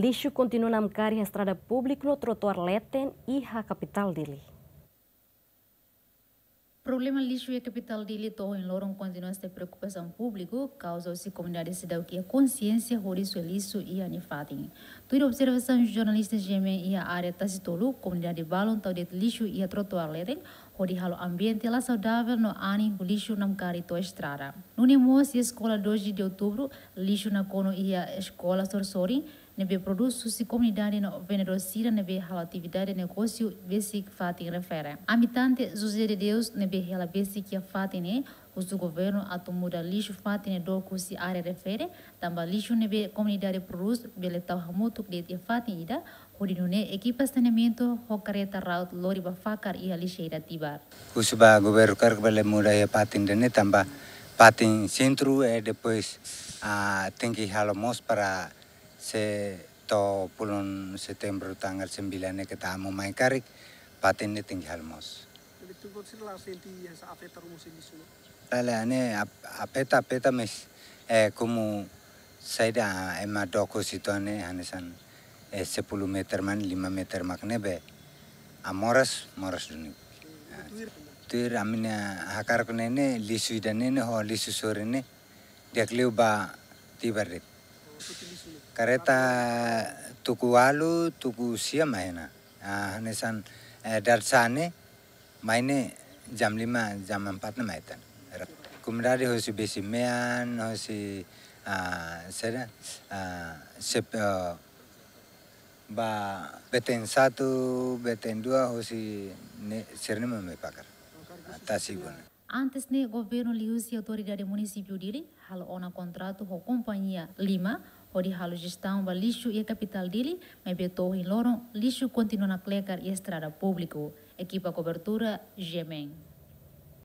lixo continua a mecar em estrada pública no trotuar Leten e na capital dele. Problema lixo e capital dele torre em Loron continua ser preocupação pública, causa-se comunidade cidadã que a consciência o lixo e anifatem. Tudo observação jornalistas GME e a área Tacitolu, comunidade Balon, tal de lixo e a trotuar Leten, o halo ambiente lá saudável no ano o lixo não mkari to estrada. No a escola 2 de outubro, lixo na cono e a escola Sorsorim, neve produtos se comunidade na venerosidade nebe relatividade negócio basic fatin refere. Amitante José de Deus neve rela basic ya fatine os do governo atumuda lixo fatine do kusi área refere tamba lixo nebe comunidade produz beleta hamutuk de fatin ida Udinune equipas saneamento Hocareta Raut Loriba facar e Alixeira Tibar. Usuba governo Cargabele Muraya Patin Dene Tamba Patin Centro e depois a tem que ir para Se to bulan September tanggal 9 kita mau main karik patinnya tinggal mos. Lele ane apeta apeta mes eh kumu saya dah emma doko situ ane hanesan eh 10 meter man lima meter makne be amoras ah, moras dunia. Ah, tuir amina hakar kunene lisu idane ne ho lisu sore ne dia ba tiba tibarit. Kareta tuku walu, tuku sia nesan ah, Hanesan eh, dar sana maine jam lima, jam empat na maetan Kumrari hosi besi mean, hosi ah, sera ah, sep eh, ba beten satu, beten dua hosi sernema mepakar. Tasibun. Antes o governo Lius e autoridade município dele, hal ona contrato a companhia lima onde hal gestão o lixo e capital dele, mas betou em lorong lixo continua na plegar e estrada público. Equipa cobertura gemen.